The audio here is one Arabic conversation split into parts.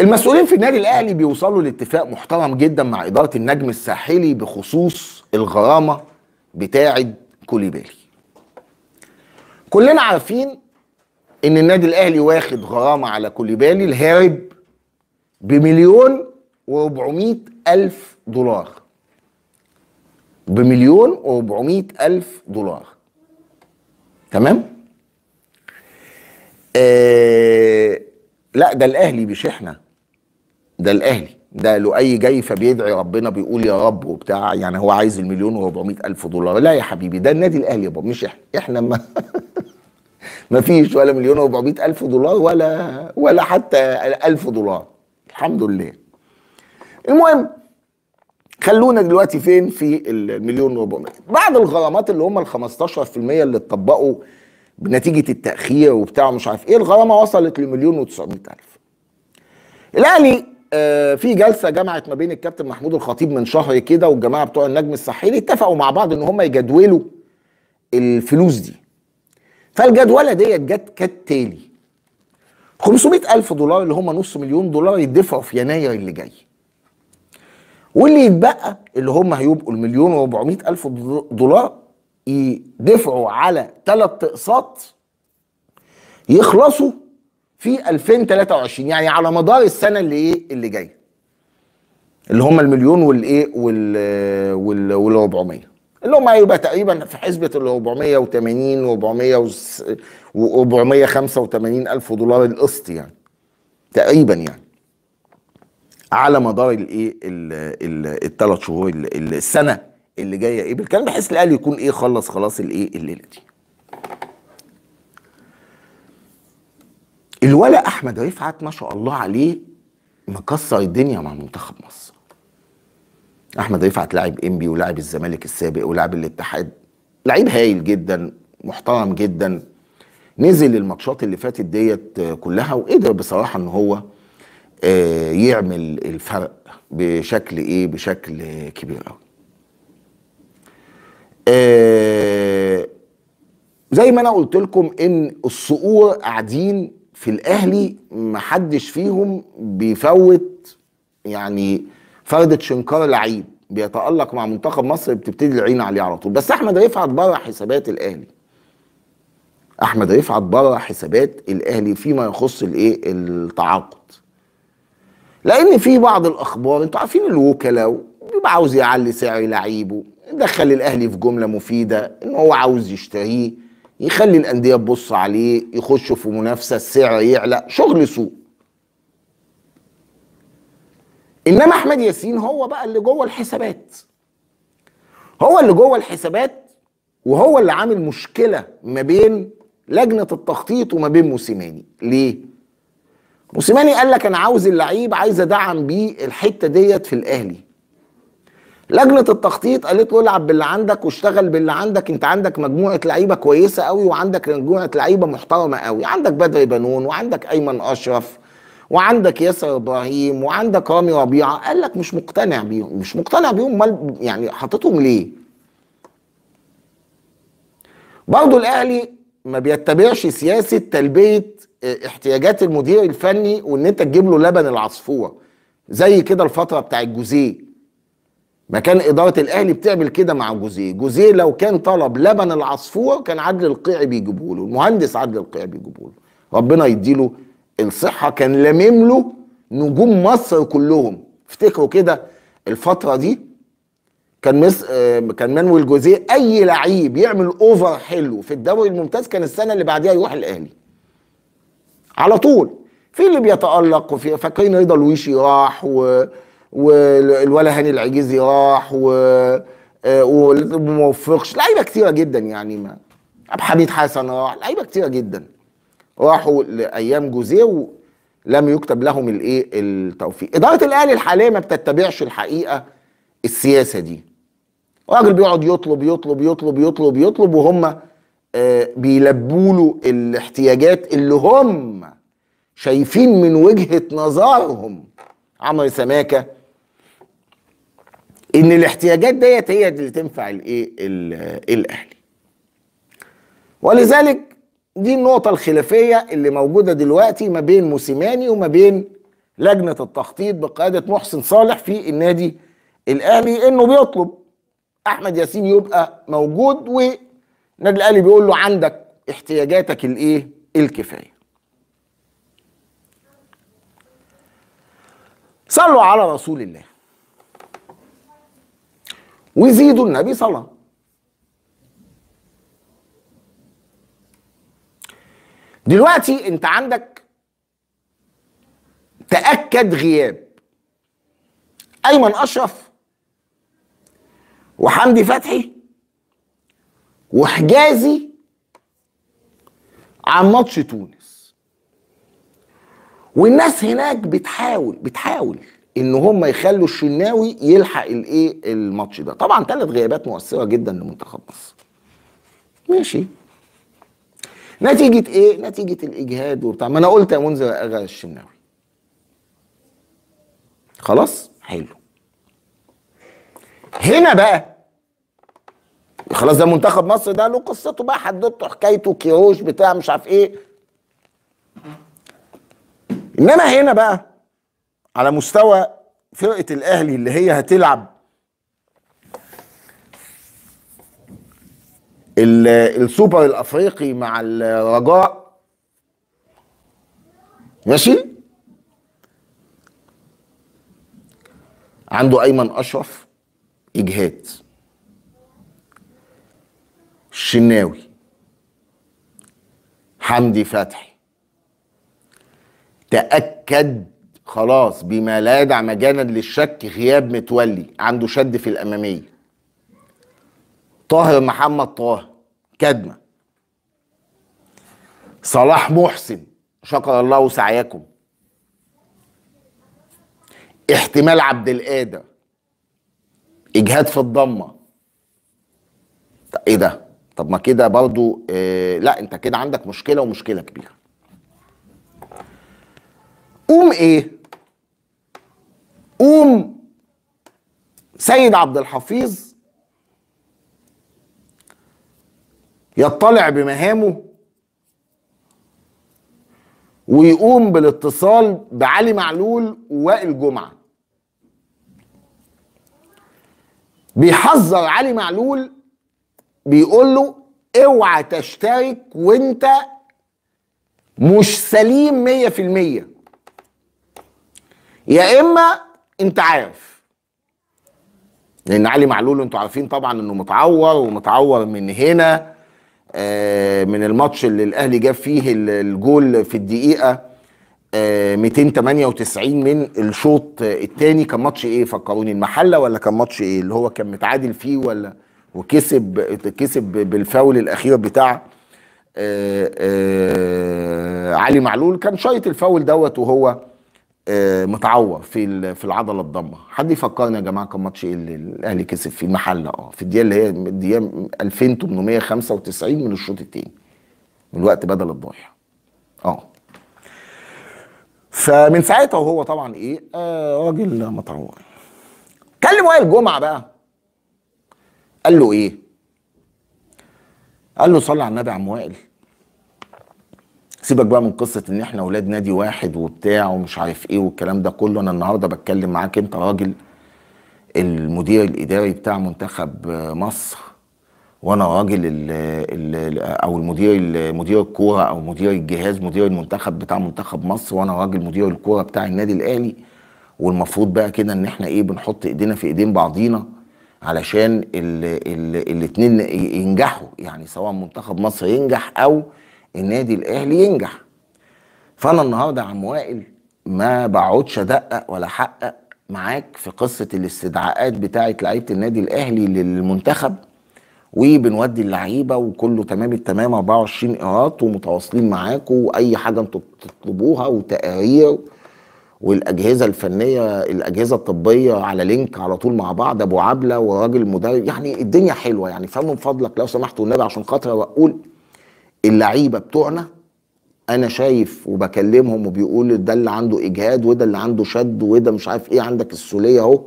المسؤولين في النادي الاهلي بيوصلوا لاتفاق محترم جدا مع اداره النجم الساحلي بخصوص الغرامه بتاعه كوليبالي كلنا عارفين ان النادي الاهلي واخد غرامه على كوليبالي الهارب بمليون و400 الف دولار بمليون و400 الف دولار تمام آه لا ده الاهلي بشحنه ده الاهلي ده لؤي جاي فبيدعي ربنا بيقول يا رب وبتاع يعني هو عايز المليون و الف دولار لا يا حبيبي ده النادي الاهلي يابا مش احنا احنا ما ما فيش ولا مليون و الف دولار ولا ولا حتى الف دولار الحمد لله المهم خلونا دلوقتي فين في المليون و400 بعد الغرامات اللي هم ال 15% اللي اتطبقوا بنتيجه التاخير وبتاع ومش عارف ايه الغرامه وصلت لمليون و الف الاهلي آه، في جلسه جمعت ما بين الكابتن محمود الخطيب من شهر كده والجماعه بتوع النجم الساحلي اتفقوا مع بعض ان هم يجدولوا الفلوس دي فالجدوله ديت جت كالتالي 500 ألف دولار اللي هم نص مليون دولار يدفعوا في يناير اللي جاي واللي يتبقى اللي هم هيبقوا المليون و400 ألف دولار يدفعوا على ثلاث أقساط يخلصوا في 2023 يعني على مدار السنه اللي ايه اللي جايه اللي هم المليون والايه وال وال وال 400 اللي هم هيبقى تقريبا في حسبه ال 480 و 400 و 485 الف دولار القسط يعني تقريبا يعني على مدار الايه الثلاث شهور السنه اللي جايه ايه بالكلام بحيث الاهلي يكون ايه خلص خلاص الايه الليله دي الولا احمد رفعت ما شاء الله عليه مكسر الدنيا مع منتخب مصر احمد رفعت لاعب انبي ولاعب الزمالك السابق ولاعب الاتحاد لعيب هايل جدا محترم جدا نزل الماتشات اللي فاتت ديت كلها وقدر بصراحه ان هو آه، يعمل الفرق بشكل ايه بشكل كبير قوي آه، زي ما انا قلت لكم ان الصقور قاعدين في الاهلي محدش فيهم بيفوت يعني فردة شنكار لعيب بيتألق مع منتخب مصر بتبتدي العين عليه على طول بس احمد رفعت بره حسابات الاهلي احمد رفعت بره حسابات الاهلي فيما يخص الايه التعاقد لان في بعض الاخبار انتوا عارفين الوكلاء بيبقى عاوز يعلي سعر لعيبه دخل الاهلي في جمله مفيده ان هو عاوز يشتريه يخلي الانديه تبص عليه يخشوا في منافسه السعر يعلى شغل سوق انما احمد ياسين هو بقى اللي جوه الحسابات هو اللي جوه الحسابات وهو اللي عامل مشكله ما بين لجنه التخطيط وما بين موسيماني ليه موسيماني قال لك انا عاوز اللعيب عايز ادعم بيه الحته ديت في الاهلي لجنه التخطيط قالت له العب باللي عندك واشتغل باللي عندك انت عندك مجموعه لعيبه كويسه قوي وعندك مجموعه لعيبه محترمه قوي عندك بدري بنون وعندك ايمن اشرف وعندك ياسر ابراهيم وعندك رامي ربيعه قال لك مش مقتنع بيهم مش مقتنع بيهم مال يعني حاططهم ليه برضه الاهلي ما بيتبعش سياسه تلبيه آه، احتياجات المدير الفني وان انت تجيب له لبن العصفور زي كده الفتره بتاع الجوزيه ما كان اداره الاهلي بتعمل كده مع جوزيه جوزيه لو كان طلب لبن العصفور كان عدل القيعي بيجيبه له المهندس عدل القيعي بيجيبه له ربنا يديله الصحه كان لمم له نجوم مصر كلهم افتكروا كده الفتره دي كان مس... آه، كان مانويل جوزيه اي لعيب يعمل اوفر حلو في الدوري الممتاز كان السنه اللي بعديها يروح الاهلي على طول في اللي بيتالق وفي فاكرين رضا الويشي راح و... والولا هاني العجيزي راح و آه، وموفقش لعيبه كتيره جدا يعني ما عبد حميد حسن راح لعيبه كتيره جدا راحوا لايام جوزيه ولم يكتب لهم الايه التوفيق اداره الاهلي الحاليه ما بتتبعش الحقيقه السياسه دي راجل بيقعد يطلب يطلب يطلب يطلب يطلب وهم آه، بيلبوا له الاحتياجات اللي هم شايفين من وجهه نظرهم عمرو سماكه ان الاحتياجات ديت هي اللي تنفع الايه الاهلي ولذلك دي النقطة الخلافية اللي موجودة دلوقتي ما بين موسيماني وما بين لجنة التخطيط بقيادة محسن صالح في النادي الأهلي إنه بيطلب أحمد ياسين يبقى موجود والنادي الأهلي بيقول له عندك احتياجاتك الإيه؟ الكفاية. صلوا على رسول الله. ويزيدوا النبي صلى دلوقتي انت عندك تأكد غياب أيمن أشرف وحمدي فتحي وحجازي عن ماتش تونس والناس هناك بتحاول بتحاول ان هم يخلوا الشناوي يلحق الايه الماتش ده طبعا ثلاث غيابات مؤثره جدا لمنتخب مصر ماشي نتيجه ايه نتيجه الاجهاد وبتاع ما انا قلت يا منذر اغا الشناوي خلاص حلو هنا بقى خلاص ده منتخب مصر ده له قصته بقى حددته حكايته كيروش بتاع مش عارف ايه انما هنا بقى على مستوى فرقه الاهلي اللي هي هتلعب السوبر الافريقي مع الرجاء ماشي عنده ايمن اشرف اجهاد الشناوي حمدي فتحي تاكد خلاص بما لا يدع مجانا للشك غياب متولي عنده شد في الاماميه طاهر محمد طاهر كدمه صلاح محسن شكر الله سعيكم احتمال عبد القادر اجهاد في الضمه ايه ده طب ما كده برضو اه لا انت كده عندك مشكله ومشكله كبيره قوم ايه قوم سيد عبد الحفيظ يطلع بمهامه ويقوم بالاتصال بعلي معلول ووائل جمعه بيحذر علي معلول بيقول له اوعى تشترك وانت مش سليم 100% يا اما انت عارف لان علي معلول انتوا عارفين طبعا انه متعور ومتعور من هنا آه، من الماتش اللي الاهلي جاب فيه الجول في الدقيقه 298 آه، من الشوط الثاني كان ماتش ايه فكروني المحله ولا كان ماتش ايه اللي هو كان متعادل فيه ولا وكسب كسب بالفاول الاخير بتاع آه، علي معلول كان شايط الفاول دوت وهو آه، متعور في في العضله الضمه حد يفكرني يا جماعه كان ماتش ايه اللي الاهلي كسب فيه المحله اه في الدقيقه اللي هي الدقيقه 2895 من الشوط الثاني من الوقت بدل الضايع اه فمن ساعتها وهو طبعا ايه آه راجل متعور كلم وائل جمعه بقى قال له ايه قال له صلي على النبي يا عم وائل سيبك بقى من قصه ان احنا اولاد نادي واحد وبتاع ومش عارف ايه والكلام ده كله انا النهارده بتكلم معاك انت راجل المدير الاداري بتاع منتخب مصر وانا راجل الـ الـ او المدير مدير الكوره او مدير الجهاز مدير المنتخب بتاع منتخب مصر وانا راجل مدير الكوره بتاع النادي الاهلي والمفروض بقى كده ان احنا ايه بنحط ايدينا في ايدين بعضينا علشان الاثنين ينجحوا يعني سواء منتخب مصر ينجح او النادي الاهلي ينجح فانا النهارده يا عم وائل ما بقعدش ادقق ولا احقق معاك في قصه الاستدعاءات بتاعه لعيبه النادي الاهلي للمنتخب وبنودي اللعيبه وكله تمام التمام 24 ايراد ومتواصلين معاكم واي حاجه انتم بتطلبوها وتقارير والاجهزه الفنيه الاجهزه الطبيه على لينك على طول مع بعض ابو عبله وراجل مدرب يعني الدنيا حلوه يعني فمن فضلك لو سمحت والنبي عشان خاطر اقول اللعيبه بتوعنا انا شايف وبكلمهم وبيقول ده اللي عنده اجهاد وده اللي عنده شد وده مش عارف ايه عندك السوليه اهو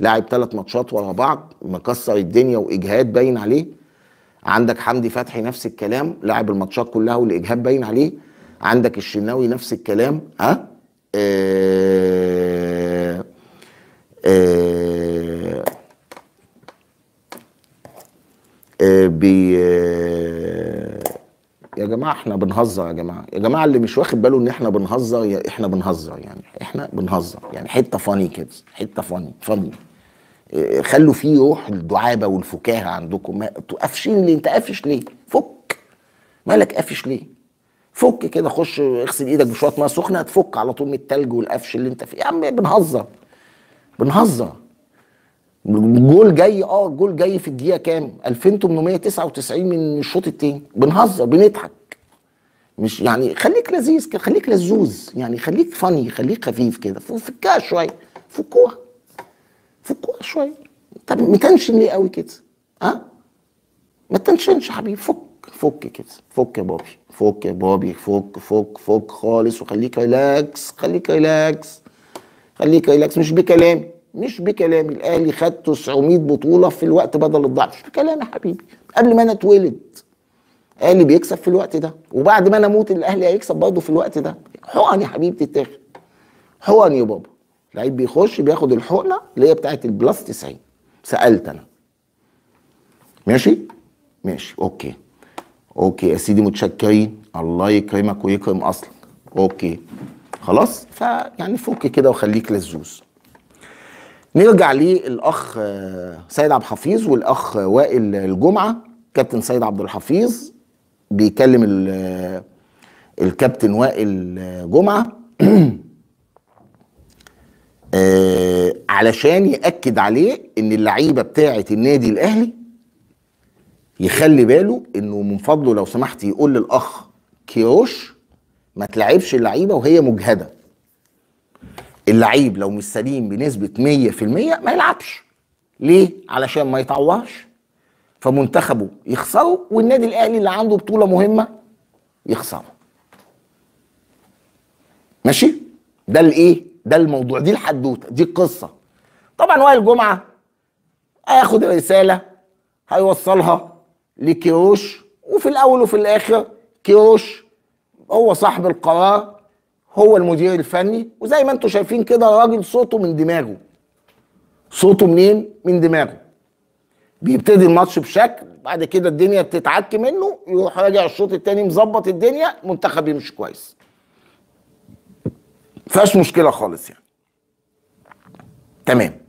لاعب ثلاث ماتشات ورا بعض مكسر الدنيا واجهاد باين عليه عندك حمدي فتحي نفس الكلام لاعب الماتشات كلها والاجهاد باين عليه عندك الشناوي نفس الكلام ها آه آه آه بي جماعه احنا بنهزر يا جماعه يا جماعه اللي مش واخد باله ان احنا بنهزر احنا بنهزر يعني احنا بنهزر يعني حته فاني كده حته فاني آه، فاني خلوا فيه روح الدعابه والفكاهه عندكم ما قافشين ليه انت قافش ليه فك مالك قافش ليه فك كده خش اغسل ايدك بشويه ميه سخنه هتفك على طول من التلج والقفش اللي انت فيه يا عم بنهزر بنهزر الجول جاي اه الجول جاي في الدقيقه كام 2899 من الشوط التاني بنهزر بنضحك مش يعني خليك لذيذ كده خليك لزوز يعني خليك فاني خليك خفيف كده فكها شويه فكوها فكوها شويه طب متنشن ليه قوي كده ها ما تنشنش حبيبي فك فك كده فك يا بابي فك يا بابي فك فك فك خالص وخليك ريلاكس خليك ريلاكس خليك ريلاكس مش بكلامي مش بكلامي الاهلي خد 900 بطوله في الوقت بدل الضعف مش بكلامي يا حبيبي قبل ما انا اتولد الاهلي بيكسب في الوقت ده وبعد ما انا اموت الاهلي هيكسب برضه في الوقت ده حقن يا حبيبي تتاخد حقن يا بابا لعيب بيخش بياخد الحقنه اللي هي بتاعت البلس 90 سالت انا ماشي ماشي اوكي اوكي يا سيدي متشكرين الله يكرمك ويكرم اصلك اوكي خلاص فيعني فك كده وخليك للزوز نرجع للاخ آه، سيد عبد الحفيظ والاخ وائل الجمعه كابتن سيد عبد الحفيظ بيكلم الكابتن وائل جمعه آه، علشان ياكد عليه ان اللعيبه بتاعه النادي الاهلي يخلي باله انه من فضله لو سمحت يقول للاخ كيوش ما تلعبش اللعيبه وهي مجهده اللعيب لو مش سليم بنسبه 100% ما يلعبش ليه علشان ما يتعورش فمنتخبه يخسره والنادي الاهلي اللي عنده بطوله مهمه يخسره ماشي ده الايه ده الموضوع دي الحدوته دي القصه طبعا وائل جمعه هياخد رساله هيوصلها لكيروش وفي الاول وفي الاخر كيروش هو صاحب القرار هو المدير الفني وزي ما انتم شايفين كده راجل صوته من دماغه صوته منين من دماغه بيبتدي الماتش بشكل بعد كده الدنيا بتتعك منه يروح راجع الشوط الثاني مظبط الدنيا منتخب يمشي كويس فيهاش مشكله خالص يعني تمام